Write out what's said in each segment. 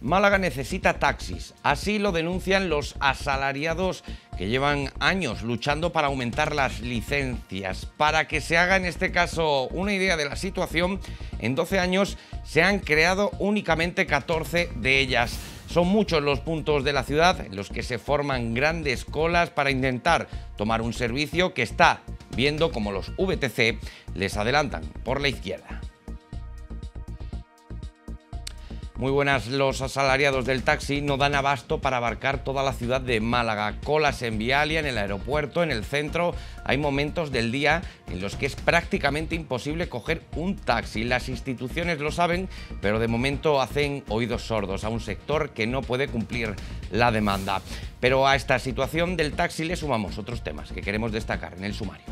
Málaga necesita taxis, así lo denuncian los asalariados que llevan años luchando para aumentar las licencias. Para que se haga en este caso una idea de la situación, en 12 años se han creado únicamente 14 de ellas. Son muchos los puntos de la ciudad en los que se forman grandes colas para intentar tomar un servicio que está viendo como los VTC les adelantan por la izquierda. Muy buenas, los asalariados del taxi no dan abasto para abarcar toda la ciudad de Málaga. Colas en Vialia, en el aeropuerto, en el centro. Hay momentos del día en los que es prácticamente imposible coger un taxi. Las instituciones lo saben, pero de momento hacen oídos sordos a un sector que no puede cumplir la demanda. Pero a esta situación del taxi le sumamos otros temas que queremos destacar en el sumario.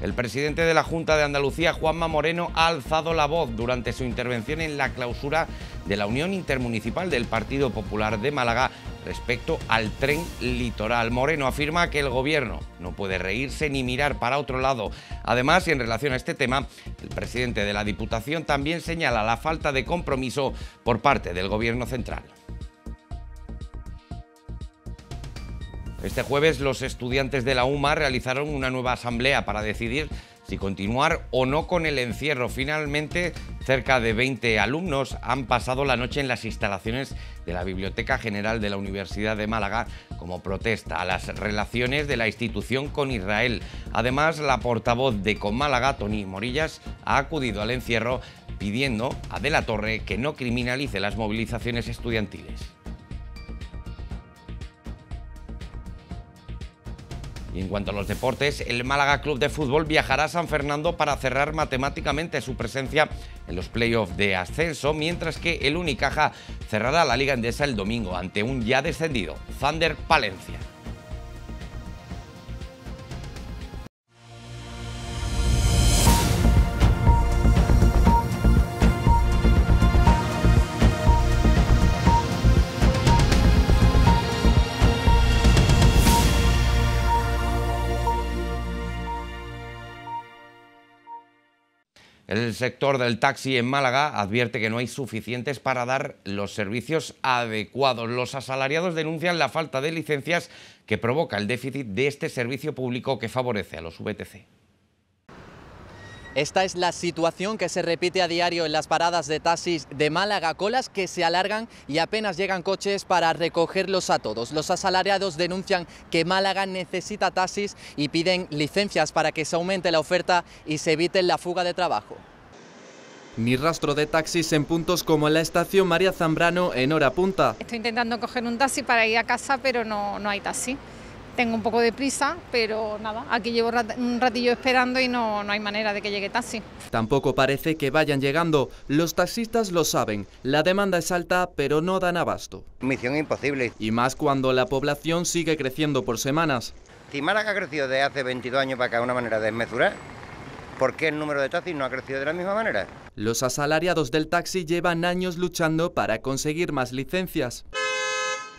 El presidente de la Junta de Andalucía, Juanma Moreno, ha alzado la voz durante su intervención en la clausura de la Unión Intermunicipal del Partido Popular de Málaga respecto al tren litoral. Moreno afirma que el gobierno no puede reírse ni mirar para otro lado. Además, en relación a este tema, el presidente de la Diputación también señala la falta de compromiso por parte del gobierno central. Este jueves los estudiantes de la UMA realizaron una nueva asamblea para decidir si continuar o no con el encierro. Finalmente, cerca de 20 alumnos han pasado la noche en las instalaciones de la Biblioteca General de la Universidad de Málaga como protesta a las relaciones de la institución con Israel. Además, la portavoz de Málaga, Toni Morillas, ha acudido al encierro pidiendo a De la Torre que no criminalice las movilizaciones estudiantiles. en cuanto a los deportes, el Málaga Club de Fútbol viajará a San Fernando para cerrar matemáticamente su presencia en los playoffs de ascenso, mientras que el Unicaja cerrará la Liga Endesa el domingo ante un ya descendido, Thunder Palencia. El sector del taxi en Málaga advierte que no hay suficientes para dar los servicios adecuados. Los asalariados denuncian la falta de licencias que provoca el déficit de este servicio público que favorece a los VTC. Esta es la situación que se repite a diario en las paradas de taxis de Málaga, colas que se alargan y apenas llegan coches para recogerlos a todos. Los asalariados denuncian que Málaga necesita taxis y piden licencias para que se aumente la oferta y se evite la fuga de trabajo. Ni rastro de taxis en puntos como la estación María Zambrano en hora punta. Estoy intentando coger un taxi para ir a casa, pero no, no hay taxi. Tengo un poco de prisa, pero nada, aquí llevo un ratillo esperando y no, no hay manera de que llegue taxi. Tampoco parece que vayan llegando. Los taxistas lo saben. La demanda es alta, pero no dan abasto. Misión imposible. Y más cuando la población sigue creciendo por semanas. Si Málaga ha crecido de hace 22 años para acá de una manera desmesurada, ¿por qué el número de taxis no ha crecido de la misma manera? Los asalariados del taxi llevan años luchando para conseguir más licencias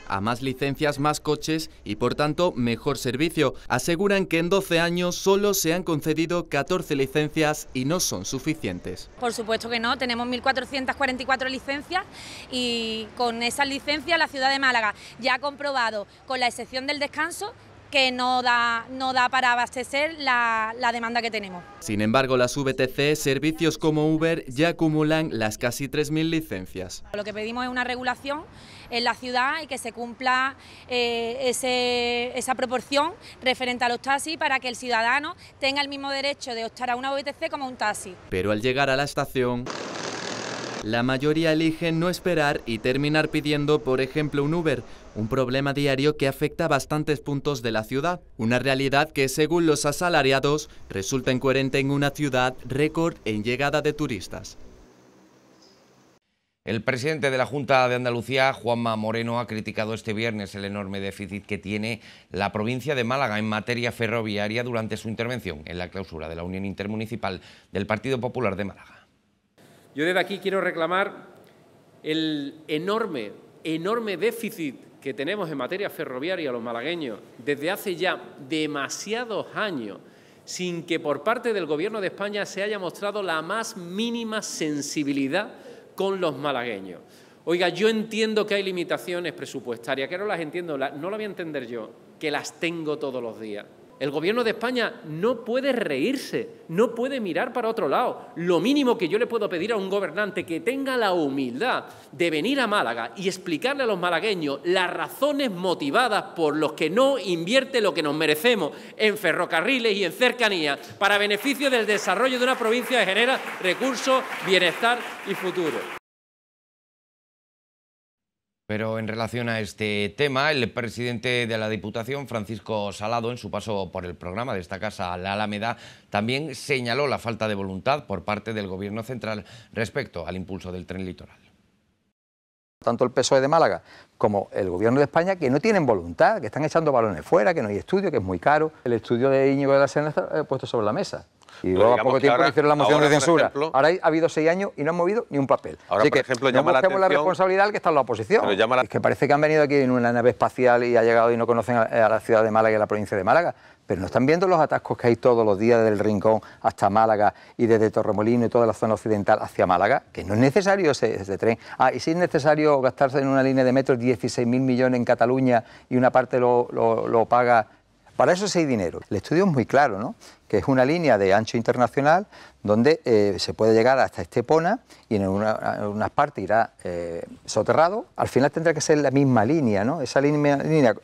a más licencias, más coches y por tanto mejor servicio. Aseguran que en 12 años solo se han concedido 14 licencias y no son suficientes. Por supuesto que no, tenemos 1.444 licencias y con esas licencias la ciudad de Málaga ya ha comprobado, con la excepción del descanso, que no da, no da para abastecer la, la, demanda que tenemos. Sin embargo, las VTC, servicios como Uber, ya acumulan las casi 3.000 licencias. Lo que pedimos es una regulación en la ciudad y que se cumpla eh, esa proporción referente a los taxis para que el ciudadano tenga el mismo derecho de optar a una VTC como un taxi. Pero al llegar a la estación... La mayoría elige no esperar y terminar pidiendo, por ejemplo, un Uber, un problema diario que afecta a bastantes puntos de la ciudad, una realidad que, según los asalariados, resulta incoherente en una ciudad récord en llegada de turistas. El presidente de la Junta de Andalucía, Juanma Moreno, ha criticado este viernes el enorme déficit que tiene la provincia de Málaga en materia ferroviaria durante su intervención en la clausura de la Unión Intermunicipal del Partido Popular de Málaga. Yo desde aquí quiero reclamar el enorme, enorme déficit que tenemos en materia ferroviaria los malagueños desde hace ya demasiados años sin que por parte del Gobierno de España se haya mostrado la más mínima sensibilidad con los malagueños. Oiga, yo entiendo que hay limitaciones presupuestarias, que no las entiendo, no lo voy a entender yo, que las tengo todos los días. El gobierno de España no puede reírse, no puede mirar para otro lado. Lo mínimo que yo le puedo pedir a un gobernante que tenga la humildad de venir a Málaga y explicarle a los malagueños las razones motivadas por los que no invierte lo que nos merecemos en ferrocarriles y en cercanías para beneficio del desarrollo de una provincia que genera recursos, bienestar y futuro. Pero en relación a este tema, el presidente de la Diputación, Francisco Salado, en su paso por el programa de esta casa, La Alameda, también señaló la falta de voluntad por parte del Gobierno central respecto al impulso del tren litoral. Tanto el PSOE de Málaga como el gobierno de España, que no tienen voluntad, que están echando balones fuera, que no hay estudio, que es muy caro. El estudio de Íñigo de la Sena está eh, puesto sobre la mesa. Y luego a poco tiempo hicieron la moción de censura. ahora ha habido seis años y no han movido ni un papel. Ahora, Así que por ejemplo, la, atención, la responsabilidad que está en la oposición. que parece que han venido aquí en una nave espacial y ha llegado y no conocen a la ciudad de Málaga y a la provincia de Málaga pero pues no están viendo los atascos que hay todos los días desde el Rincón hasta Málaga y desde Torremolino y toda la zona occidental hacia Málaga, que no es necesario ese, tren. Ah, y si es necesario gastarse en una línea de metro 16.000 millones en Cataluña y una parte lo paga para eso sí hay dinero. El estudio es muy claro, ¿no? que es una línea de ancho internacional donde eh, se puede llegar hasta Estepona y en unas una partes irá eh, soterrado. Al final tendrá que ser la misma línea, ¿no? Esa línea,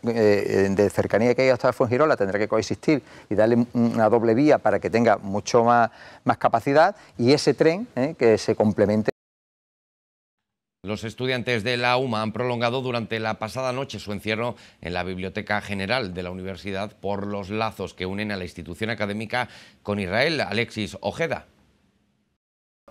eh, de cercanía que hay hasta Fuengirola tendrá que coexistir y darle una doble vía para que tenga mucho más, más capacidad y ese tren que se complemente. Los estudiantes de la UMA han prolongado durante la pasada noche su encierro en la Biblioteca General de la Universidad por los lazos que unen a la institución académica con Israel. Alexis Ojeda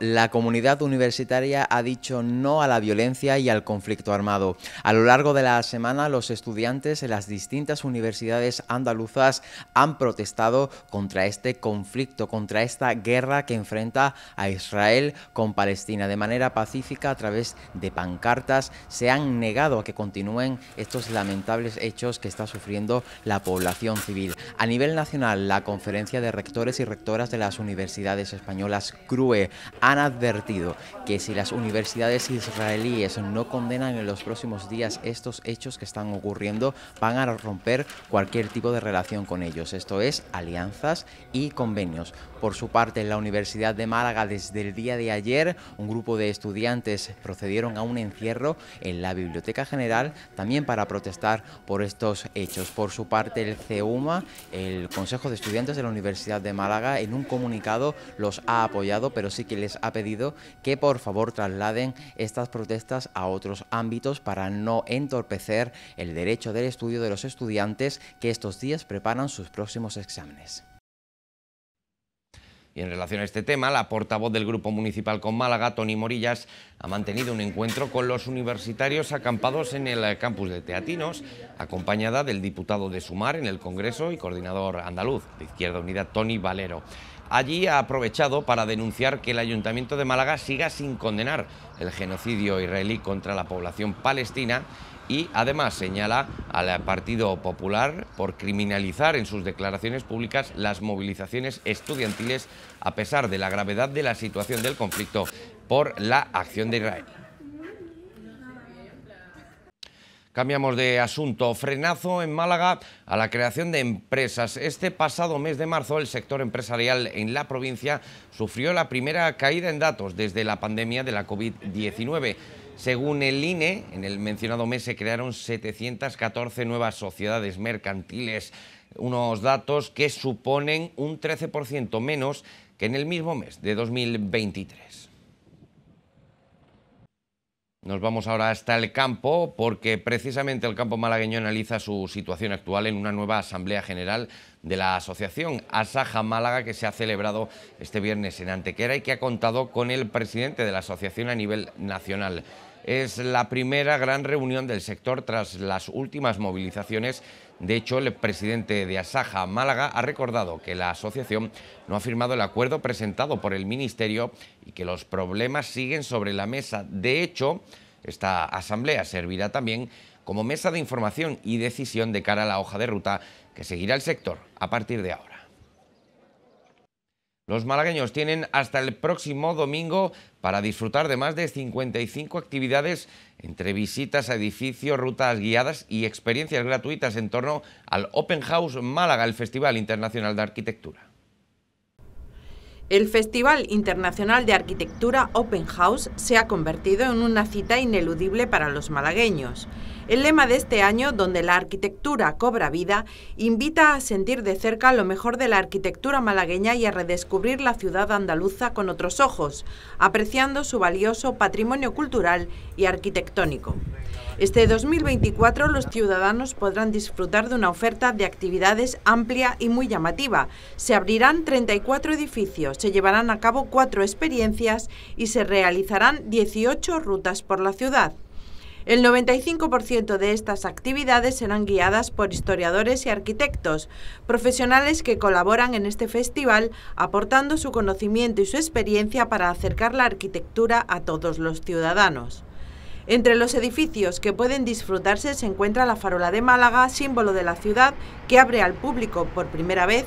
la comunidad universitaria ha dicho no a la violencia y al conflicto armado. A lo largo de la semana, los estudiantes en las distintas universidades andaluzas han protestado contra este conflicto, contra esta guerra que enfrenta a Israel con Palestina. De manera pacífica, a través de pancartas, se han negado a que continúen estos lamentables hechos que está sufriendo la población civil. A nivel nacional, la Conferencia de Rectores y Rectoras de las Universidades Españolas, CRUE, han advertido que si las universidades israelíes no condenan en los próximos días estos hechos que están ocurriendo, van a romper cualquier tipo de relación con ellos, esto es, alianzas y convenios. Por su parte, en la Universidad de Málaga, desde el día de ayer, un grupo de estudiantes procedieron a un encierro en la Biblioteca General, también para protestar por estos hechos. Por su parte, el CEUMA, el Consejo de Estudiantes de la Universidad de Málaga, en un comunicado los ha apoyado, pero sí que les ha pedido que por favor trasladen estas protestas a otros ámbitos para no entorpecer el derecho del estudio de los estudiantes que estos días preparan sus próximos exámenes. Y en relación a este tema, la portavoz del Grupo Municipal con Málaga, Toni Morillas, ha mantenido un encuentro con los universitarios acampados en el campus de Teatinos, acompañada del diputado de Sumar en el Congreso y coordinador andaluz de Izquierda Unida, Toni Valero. Allí ha aprovechado para denunciar que el Ayuntamiento de Málaga siga sin condenar el genocidio israelí contra la población palestina y además señala al Partido Popular por criminalizar en sus declaraciones públicas las movilizaciones estudiantiles a pesar de la gravedad de la situación del conflicto por la acción de Israel. Cambiamos de asunto. Frenazo en Málaga a la creación de empresas. Este pasado mes de marzo el sector empresarial en la provincia sufrió la primera caída en datos desde la pandemia de la COVID-19. Según el INE, en el mencionado mes se crearon 714 nuevas sociedades mercantiles, unos datos que suponen un 13% menos que en el mismo mes de 2023. Nos vamos ahora hasta el campo porque precisamente el campo malagueño analiza su situación actual en una nueva Asamblea General de la Asociación Asaja Málaga que se ha celebrado este viernes en Antequera y que ha contado con el presidente de la asociación a nivel nacional. Es la primera gran reunión del sector tras las últimas movilizaciones. De hecho, el presidente de Asaja Málaga ha recordado que la asociación no ha firmado el acuerdo presentado por el Ministerio y que los problemas siguen sobre la mesa. De hecho, esta asamblea servirá también como mesa de información y decisión de cara a la hoja de ruta que seguirá el sector a partir de ahora. Los malagueños tienen hasta el próximo domingo para disfrutar de más de 55 actividades entre visitas a edificios, rutas guiadas y experiencias gratuitas en torno al Open House Málaga, el Festival Internacional de Arquitectura. El Festival Internacional de Arquitectura Open House se ha convertido en una cita ineludible para los malagueños. El lema de este año, donde la arquitectura cobra vida, invita a sentir de cerca lo mejor de la arquitectura malagueña y a redescubrir la ciudad andaluza con otros ojos, apreciando su valioso patrimonio cultural y arquitectónico. Este 2024 los ciudadanos podrán disfrutar de una oferta de actividades amplia y muy llamativa. Se abrirán 34 edificios, se llevarán a cabo cuatro experiencias y se realizarán 18 rutas por la ciudad. El 95% de estas actividades serán guiadas por historiadores y arquitectos, profesionales que colaboran en este festival aportando su conocimiento y su experiencia para acercar la arquitectura a todos los ciudadanos. Entre los edificios que pueden disfrutarse se encuentra la Farola de Málaga, símbolo de la ciudad, que abre al público por primera vez,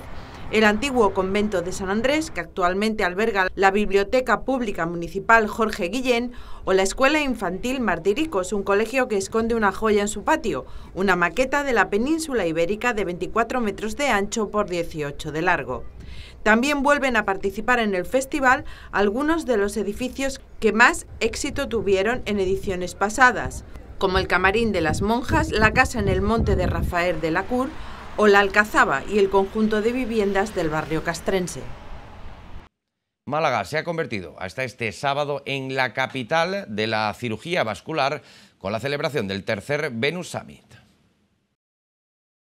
el antiguo convento de San Andrés, que actualmente alberga la Biblioteca Pública Municipal Jorge Guillén, o la Escuela Infantil Martiricos, un colegio que esconde una joya en su patio, una maqueta de la península ibérica de 24 metros de ancho por 18 de largo. También vuelven a participar en el festival algunos de los edificios que más éxito tuvieron en ediciones pasadas, como el Camarín de las Monjas, la Casa en el Monte de Rafael de la Cur o la Alcazaba y el conjunto de viviendas del barrio castrense. Málaga se ha convertido hasta este sábado en la capital de la cirugía vascular con la celebración del tercer Venus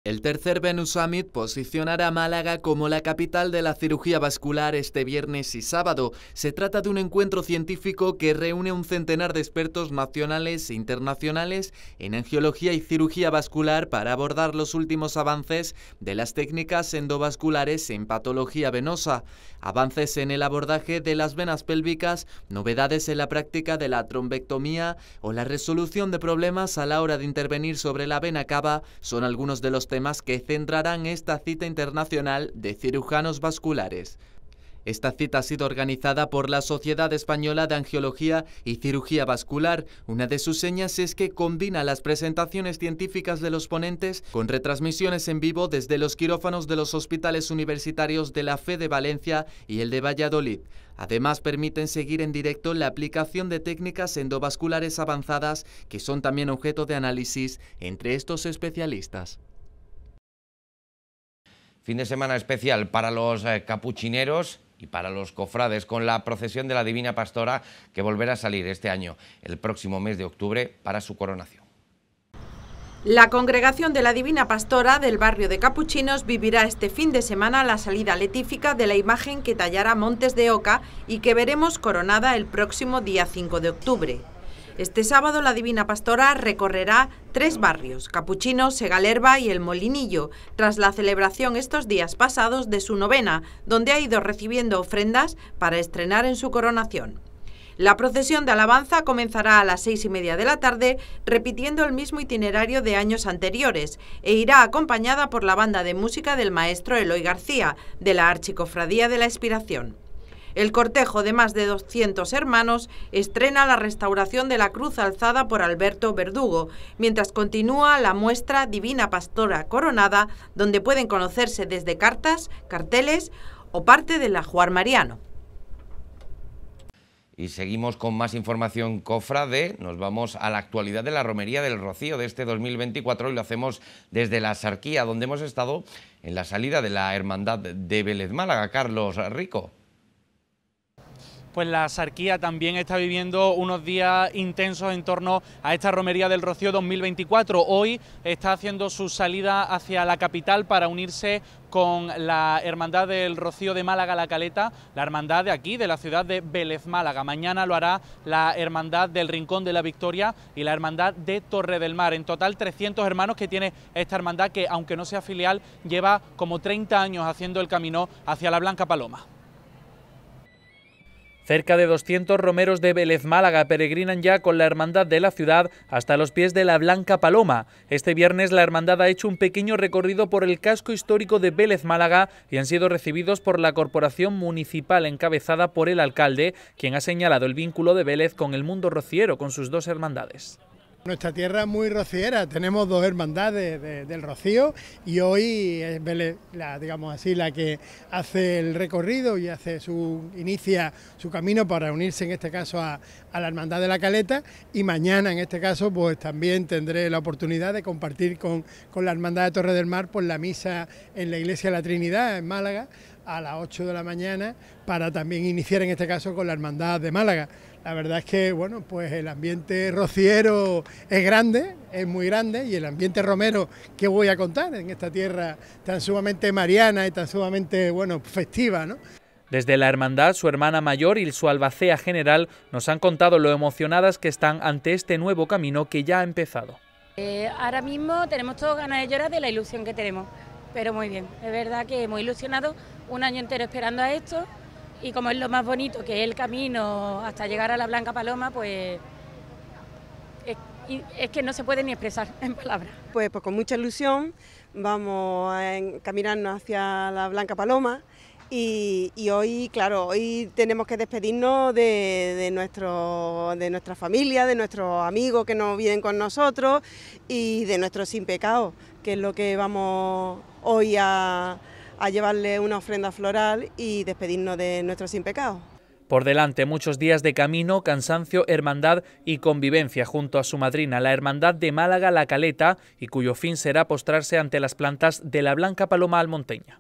el tercer Venus Summit posicionará a Málaga como la capital de la cirugía vascular este viernes y sábado. Se trata de un encuentro científico que reúne un centenar de expertos nacionales e internacionales en angiología y cirugía vascular para abordar los últimos avances de las técnicas endovasculares en patología venosa, avances en el abordaje de las venas pélvicas, novedades en la práctica de la trombectomía o la resolución de problemas a la hora de intervenir sobre la vena cava son algunos de los temas que centrarán esta cita internacional de cirujanos vasculares. Esta cita ha sido organizada por la Sociedad Española de Angiología y Cirugía Vascular. Una de sus señas es que combina las presentaciones científicas de los ponentes con retransmisiones en vivo desde los quirófanos de los hospitales universitarios de la FE de Valencia y el de Valladolid. Además, permiten seguir en directo la aplicación de técnicas endovasculares avanzadas que son también objeto de análisis entre estos especialistas. Fin de semana especial para los eh, capuchineros y para los cofrades con la procesión de la Divina Pastora que volverá a salir este año, el próximo mes de octubre, para su coronación. La congregación de la Divina Pastora del barrio de Capuchinos vivirá este fin de semana la salida letífica de la imagen que tallará Montes de Oca y que veremos coronada el próximo día 5 de octubre. Este sábado la Divina Pastora recorrerá tres barrios, Capuchino, Segalerba y El Molinillo, tras la celebración estos días pasados de su novena, donde ha ido recibiendo ofrendas para estrenar en su coronación. La procesión de alabanza comenzará a las seis y media de la tarde, repitiendo el mismo itinerario de años anteriores, e irá acompañada por la banda de música del maestro Eloy García, de la Archicofradía de la Expiración. El cortejo de más de 200 hermanos estrena la restauración de la cruz alzada por Alberto Verdugo, mientras continúa la muestra Divina Pastora Coronada, donde pueden conocerse desde cartas, carteles o parte del ajuar mariano. Y seguimos con más información Cofra de... nos vamos a la actualidad de la romería del Rocío de este 2024 y lo hacemos desde la Sarquía, donde hemos estado en la salida de la Hermandad de Vélez Málaga. Carlos Rico pues la Sarquía también está viviendo unos días intensos en torno a esta Romería del Rocío 2024. Hoy está haciendo su salida hacia la capital para unirse con la Hermandad del Rocío de Málaga La Caleta, la hermandad de aquí, de la ciudad de Vélez Málaga. Mañana lo hará la Hermandad del Rincón de la Victoria y la Hermandad de Torre del Mar. En total 300 hermanos que tiene esta hermandad que, aunque no sea filial, lleva como 30 años haciendo el camino hacia la Blanca Paloma. Cerca de 200 romeros de Vélez Málaga peregrinan ya con la Hermandad de la ciudad hasta los pies de la Blanca Paloma. Este viernes la Hermandad ha hecho un pequeño recorrido por el casco histórico de Vélez Málaga y han sido recibidos por la Corporación Municipal encabezada por el alcalde, quien ha señalado el vínculo de Vélez con el mundo rociero, con sus dos hermandades. Nuestra tierra es muy rociera, tenemos dos hermandades del rocío y hoy es la, digamos así, la que hace el recorrido y hace su, inicia su camino para unirse en este caso a, la hermandad de la caleta y mañana en este caso pues también tendré la oportunidad de compartir con, con la hermandad de Torre del Mar por pues, la misa en la iglesia de la Trinidad en Málaga a las 8 de la mañana para también iniciar en este caso con la hermandad de Málaga. La verdad es que bueno, pues el ambiente rociero es grande, es muy grande y el ambiente romero que voy a contar en esta tierra tan sumamente mariana y tan sumamente bueno, festiva, ¿no? Desde la hermandad, su hermana mayor y su albacea general nos han contado lo emocionadas que están ante este nuevo camino que ya ha empezado. Eh, ahora mismo tenemos todos ganas de llorar de la ilusión que tenemos, pero muy bien, es verdad que hemos ilusionado un año entero esperando a esto y como es lo más bonito, que es el camino hasta llegar a la Blanca Paloma, pues es, que no se puede ni expresar en palabras. Pues, pues, con mucha ilusión vamos a caminarnos hacia la Blanca Paloma. Y, hoy, claro, hoy tenemos que despedirnos de, nuestro, de nuestra familia, de nuestros amigos que nos vienen con nosotros y de nuestros sin pecado, que es lo que vamos hoy a, a llevarle una ofrenda floral y despedirnos de nuestro sin pecado Por delante, muchos días de camino, cansancio, hermandad y convivencia junto a su madrina, la Hermandad de Málaga La Caleta, y cuyo fin será postrarse ante las plantas de la Blanca Paloma Almonteña.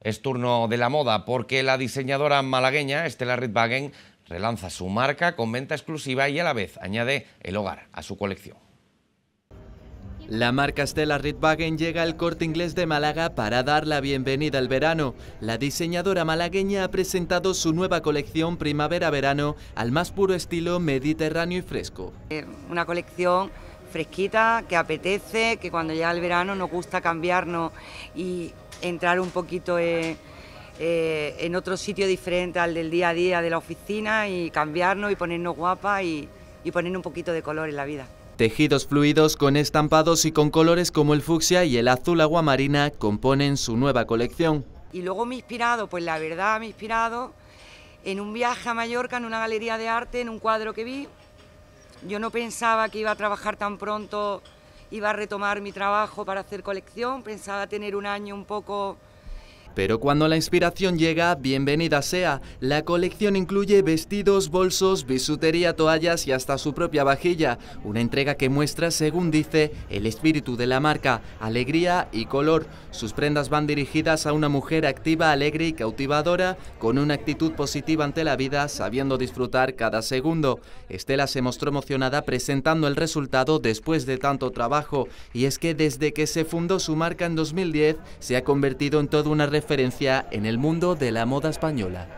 Es turno de la moda porque la diseñadora malagueña Estela Ritwagen relanza su marca con venta exclusiva y a la vez añade el hogar a su colección. La marca Stella Ritwagen llega al corte inglés de Málaga para dar la bienvenida al verano. La diseñadora malagueña ha presentado su nueva colección Primavera-Verano al más puro estilo mediterráneo y fresco. Eh, una colección fresquita, que apetece, que cuando llega el verano nos gusta cambiarnos y entrar un poquito eh, eh, en, otro sitio diferente al del día a día de la oficina y cambiarnos y ponernos guapa y poner un poquito de color en la vida. Tejidos fluidos con estampados y con colores como el fucsia y el azul agua marina componen su nueva colección. Y luego me he inspirado, pues la verdad me he inspirado en un viaje a Mallorca, en una galería de arte, en un cuadro que vi. Yo no pensaba que iba a trabajar tan pronto, iba a retomar mi trabajo para hacer colección, pensaba tener un año un poco pero cuando la inspiración llega, bienvenida sea. La colección incluye vestidos, bolsos, bisutería, toallas y hasta su propia vajilla. Una entrega que muestra, según dice, el espíritu de la marca, alegría y color. Sus prendas van dirigidas a una mujer activa, alegre y cautivadora, con una actitud positiva ante la vida, sabiendo disfrutar cada segundo. Estela se mostró emocionada presentando el resultado después de tanto trabajo. Y es que desde que se fundó su marca en 2010, se ha convertido en toda una referencia en el mundo de la moda española.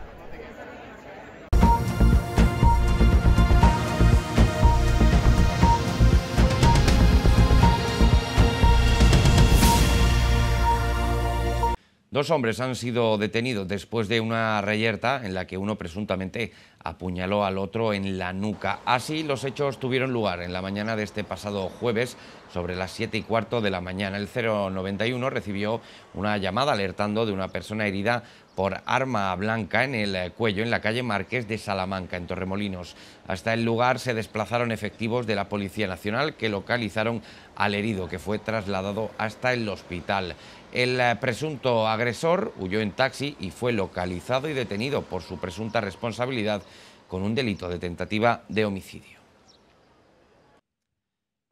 Dos hombres han sido detenidos después de una reyerta en la que uno presuntamente apuñaló al otro en la nuca. Así los hechos tuvieron lugar en la mañana de este pasado jueves, sobre las 7 y cuarto de la mañana. El 091 recibió una llamada alertando de una persona herida por arma blanca en el cuello en la calle Marqués de Salamanca, en Torremolinos. Hasta el lugar se desplazaron efectivos de la Policía Nacional que localizaron al herido, que fue trasladado hasta el hospital. El eh, presunto agresor huyó en taxi y fue localizado y detenido por su presunta responsabilidad con un delito de tentativa de homicidio.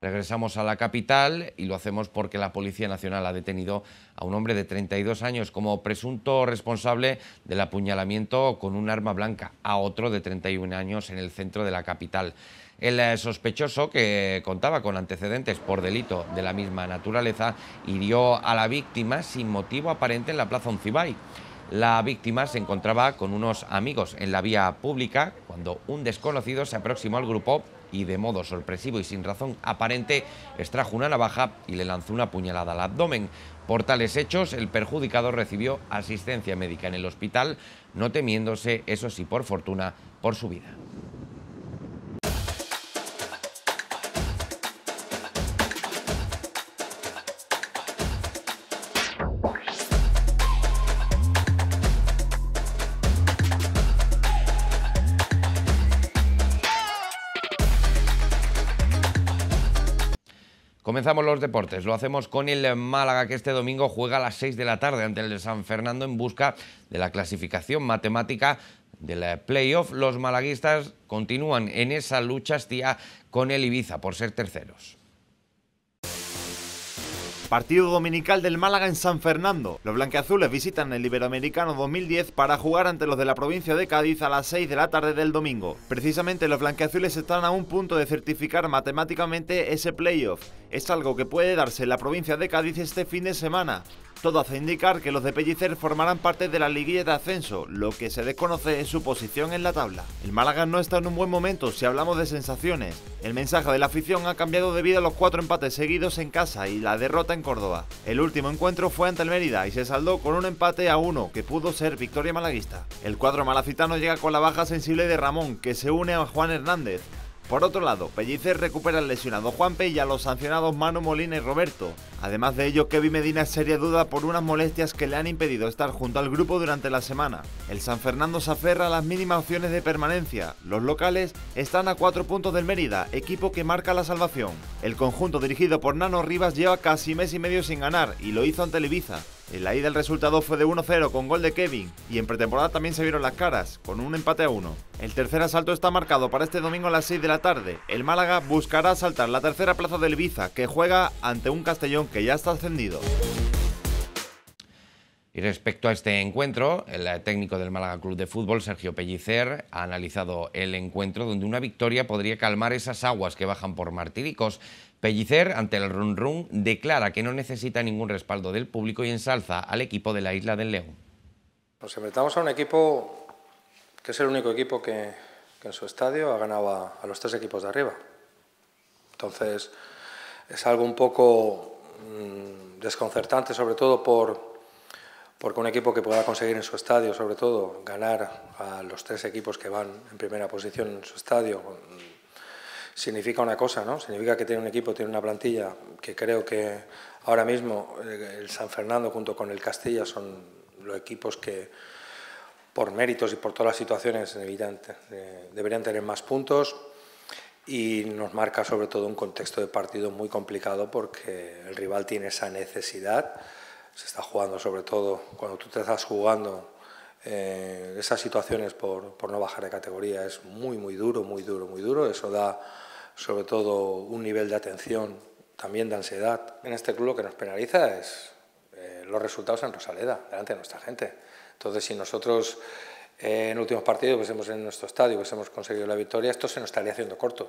Regresamos a la capital y lo hacemos porque la Policía Nacional ha detenido a un hombre de 32 años como presunto responsable del apuñalamiento con un arma blanca a otro de 31 años en el centro de la capital. El eh, sospechoso, que contaba con antecedentes por delito de la misma naturaleza, hirió a la víctima sin motivo aparente en la plaza Uncibay. La víctima se encontraba con unos amigos en la vía pública cuando un desconocido se aproximó al grupo y de modo sorpresivo y sin razón aparente extrajo una navaja y le lanzó una puñalada al abdomen. Por tales hechos, el perjudicado recibió asistencia médica en el hospital, no temiéndose, eso sí, por fortuna, por su vida. comenzamos los deportes. Lo hacemos con el Málaga, que este domingo juega a las 6 de la tarde ante el San Fernando en busca de la clasificación matemática del eh, playoff. Los malaguistas continúan en esa lucha hostia con el Ibiza por ser terceros. Partido dominical del Málaga en San Fernando. Los blanqueazules visitan el Iberoamericano 2010 para jugar ante los de la provincia de Cádiz a las 6 de la tarde del domingo. Precisamente los blanqueazules están a un punto de certificar matemáticamente ese playoff. Es algo que puede darse en la provincia de Cádiz este fin de semana. Todo hace indicar que los de Pellicer formarán parte de la liguilla de ascenso, lo que se desconoce es su posición en la tabla. El Málaga no está en un buen momento si hablamos de sensaciones. El mensaje de la afición ha cambiado debido a los cuatro empates seguidos en casa y la derrota en Córdoba. El último encuentro fue ante el Mérida y se saldó con un empate a uno que pudo ser victoria malaguista. El cuadro malacitano llega con la baja sensible de Ramón, que se une a Juan Hernández, por otro lado, Pellicer recupera al lesionado Juanpe y a los sancionados Manu Molina y Roberto. Además de ello, Kevin Medina es seria duda por unas molestias que le han impedido estar junto al grupo durante la semana. El San Fernando se aferra a las mínimas opciones de permanencia. Los locales están a cuatro puntos del Mérida, equipo que marca la salvación. El conjunto dirigido por Nano Rivas lleva casi mes y medio sin ganar y lo hizo ante el en la ida el resultado fue de 1-0 con gol de Kevin y en pretemporada también se vieron las caras, con un empate a 1. El tercer asalto está marcado para este domingo a las 6 de la tarde. El Málaga buscará saltar la tercera plaza del Ibiza, que juega ante un Castellón que ya está ascendido. Y respecto a este encuentro, el técnico del Málaga Club de Fútbol, Sergio Pellicer, ha analizado el encuentro donde una victoria podría calmar esas aguas que bajan por Martíricos. Pellicer, ante el run run, declara que no necesita ningún respaldo del público y ensalza al equipo de la Isla del León. Nos pues enfrentamos a un equipo que es el único equipo que, en su estadio ha ganado a, los tres equipos de arriba. Entonces, es algo un poco mm, desconcertante, sobre todo por, porque un equipo que pueda conseguir en su estadio, sobre todo, ganar a los tres equipos que van en primera posición en su estadio, significa una cosa, ¿no? Significa que tiene un equipo, tiene una plantilla que creo que ahora mismo eh, el San Fernando junto con el Castilla son los equipos que por méritos y por todas las situaciones deberían, eh, deberían tener más puntos y nos marca sobre todo un contexto de partido muy complicado porque el rival tiene esa necesidad, se está jugando sobre todo cuando tú te estás jugando eh, esas situaciones por, por, no bajar de categoría es muy, muy duro, muy duro, muy duro. Eso da sobre todo un nivel de atención, también de ansiedad. En este club lo que nos penaliza es eh, los resultados en Rosaleda, delante de nuestra gente. Entonces, si nosotros eh, en últimos partidos, pues hemos en nuestro estadio, pues hemos conseguido la victoria, esto se nos estaría haciendo corto.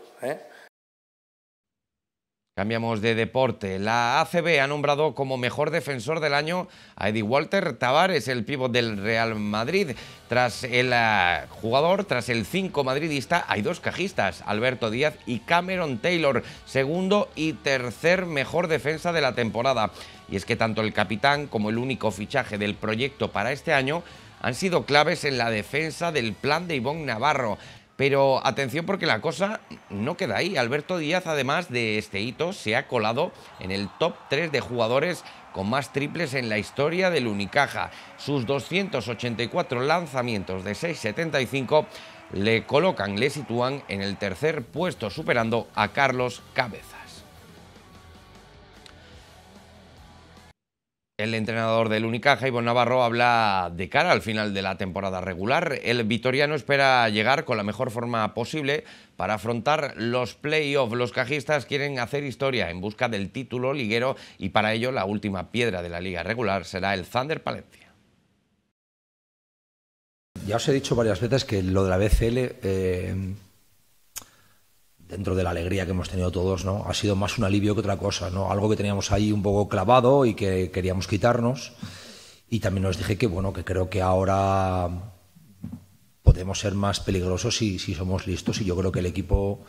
Cambiamos de deporte. La ACB ha nombrado como mejor defensor del año a Eddie Walter Tavares, el pívot del Real Madrid. Tras el eh, jugador, tras el 5 madridista, hay dos cajistas, Alberto Díaz y Cameron Taylor, segundo y tercer mejor defensa de la temporada. Y es que tanto el capitán como el único fichaje del proyecto para este año han sido claves en la defensa del plan de Ivonne Navarro. Pero atención porque la cosa no queda ahí. Alberto Díaz, además de este hito, se ha colado en el top 3 de jugadores con más triples en la historia del Unicaja. Sus 284 lanzamientos de 6,75 le colocan, le sitúan en el tercer puesto, superando a Carlos Cabeza. El entrenador del Unicaja, Ivo Navarro, habla de cara al final de la temporada regular. El vitoriano espera llegar con la mejor forma posible para afrontar los playoffs. Los cajistas quieren hacer historia en busca del título liguero y para ello la última piedra de la liga regular será el Thunder Palencia. Ya os he dicho varias veces que lo de la BCL eh, dentro de la alegría que hemos tenido todos, ¿no? Ha sido más un alivio que otra cosa, ¿no? Algo que teníamos ahí un poco clavado y que queríamos quitarnos. Y también os dije que, bueno, que creo que ahora podemos ser más peligrosos si, si somos listos y yo creo que el equipo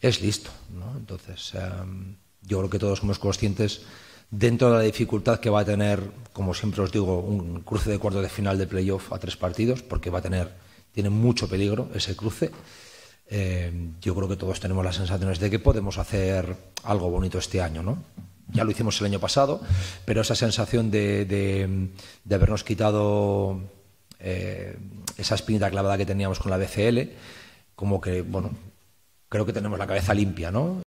es listo, ¿no? Entonces, em, yo creo que todos somos conscientes dentro de la dificultad que va a tener, como siempre os digo, un cruce de cuarto de final de playoff a tres partidos, porque va a tener, tiene mucho peligro ese cruce eh, yo creo que todos tenemos las sensaciones de que podemos hacer algo bonito este año, ¿no? Ya lo hicimos el año pasado, pero esa sensación de, habernos quitado eh, esa espinita clavada que teníamos con la BCL, como que, bueno, creo que tenemos la cabeza limpia, ¿no?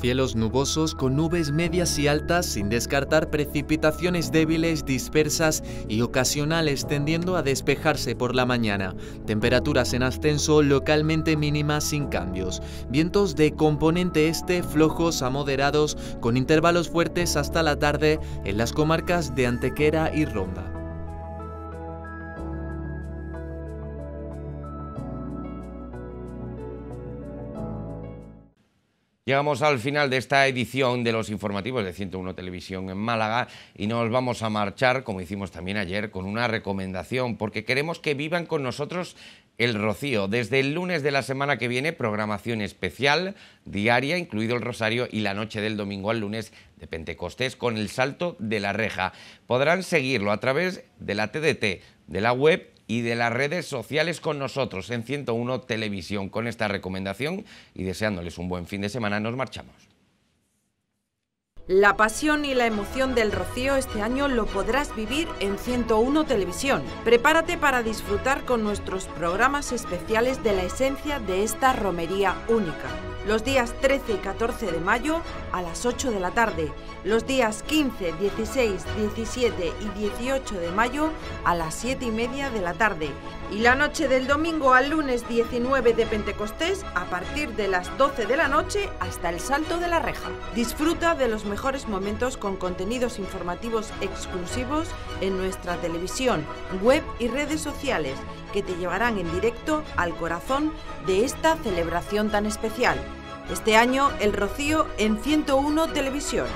Cielos nubosos con nubes medias y altas sin descartar precipitaciones débiles, dispersas y ocasionales tendiendo a despejarse por la mañana. Temperaturas en ascenso localmente mínimas sin cambios. Vientos de componente este flojos a moderados con intervalos fuertes hasta la tarde en las comarcas de Antequera y Ronda. Llegamos al final de esta edición de los informativos de 101 Televisión en Málaga y nos vamos a marchar, como hicimos también ayer, con una recomendación, porque queremos que vivan con nosotros el Rocío. Desde el lunes de la semana que viene, programación especial, diaria, incluido el Rosario y la noche del domingo al lunes de Pentecostés con el Salto de la Reja. Podrán seguirlo a través de la TDT, de la web y de las redes sociales con nosotros en 101 Televisión. Con esta recomendación y deseándoles un buen fin de semana, nos marchamos. La pasión y la emoción del rocío este año lo podrás vivir en 101 Televisión. Prepárate para disfrutar con nuestros programas especiales de la esencia de esta romería única los días 13 y 14 de mayo a las 8 de la tarde, los días 15, 16, 17 y 18 de mayo a las 7 y media de la tarde y la noche del domingo al lunes 19 de Pentecostés a partir de las 12 de la noche hasta el Salto de la Reja. Disfruta de los mejores momentos con contenidos informativos exclusivos en nuestra televisión, web y redes sociales que te llevarán en directo al corazón de esta celebración tan especial. Este año, El Rocío en 101 Televisión.